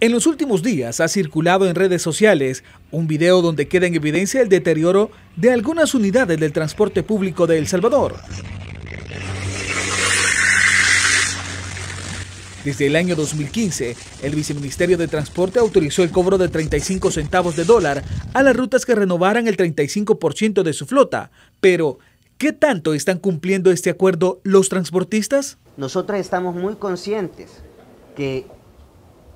En los últimos días ha circulado en redes sociales un video donde queda en evidencia el deterioro de algunas unidades del transporte público de El Salvador. Desde el año 2015, el Viceministerio de Transporte autorizó el cobro de 35 centavos de dólar a las rutas que renovaran el 35% de su flota. Pero, ¿qué tanto están cumpliendo este acuerdo los transportistas? Nosotros estamos muy conscientes que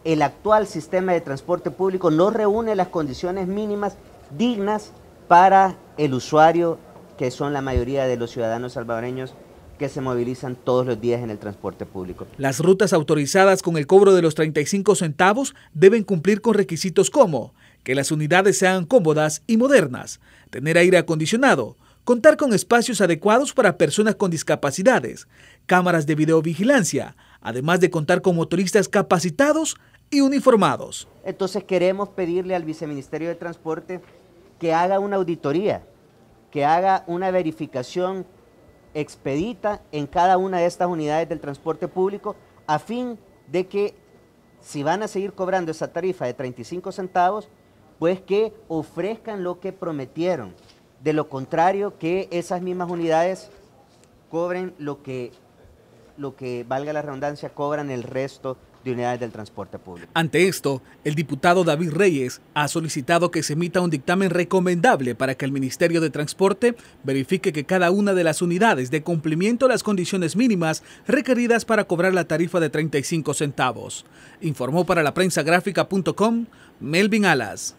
el actual sistema de transporte público no reúne las condiciones mínimas dignas para el usuario, que son la mayoría de los ciudadanos salvadoreños que se movilizan todos los días en el transporte público. Las rutas autorizadas con el cobro de los 35 centavos deben cumplir con requisitos como que las unidades sean cómodas y modernas, tener aire acondicionado, contar con espacios adecuados para personas con discapacidades, cámaras de videovigilancia, además de contar con motoristas capacitados y uniformados. Entonces queremos pedirle al Viceministerio de Transporte que haga una auditoría, que haga una verificación expedita en cada una de estas unidades del transporte público a fin de que si van a seguir cobrando esa tarifa de 35 centavos, pues que ofrezcan lo que prometieron. De lo contrario, que esas mismas unidades cobren lo que, lo que valga la redundancia, cobran el resto de unidades del transporte público. Ante esto, el diputado David Reyes ha solicitado que se emita un dictamen recomendable para que el Ministerio de Transporte verifique que cada una de las unidades de cumplimiento a las condiciones mínimas requeridas para cobrar la tarifa de 35 centavos. Informó para la prensa gráfica.com Melvin Alas.